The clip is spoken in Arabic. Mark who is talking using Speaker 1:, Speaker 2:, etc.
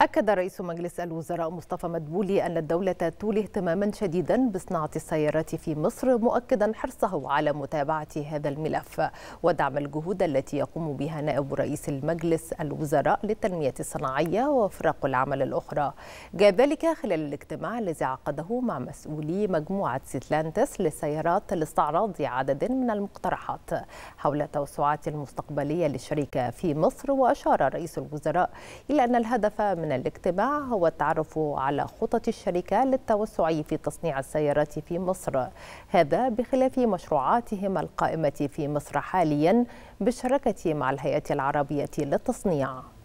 Speaker 1: أكد رئيس مجلس الوزراء مصطفى مدبولي أن الدولة تولي اهتماما شديدا بصناعة السيارات في مصر مؤكدا حرصه على متابعة هذا الملف ودعم الجهود التي يقوم بها نائب رئيس المجلس الوزراء للتنمية الصناعية وفرق العمل الأخرى جاء ذلك خلال الاجتماع الذي عقده مع مسؤولي مجموعة سيتلانتس للسيارات لاستعراض عدد من المقترحات حول التوسعات المستقبلية للشركة في مصر وأشار رئيس الوزراء إلى أن الهدف من من الاجتماع هو التعرف على خطط الشركة للتوسع في تصنيع السيارات في مصر هذا بخلاف مشروعاتهم القائمة في مصر حاليا بالشراكة مع الهيئة العربية للتصنيع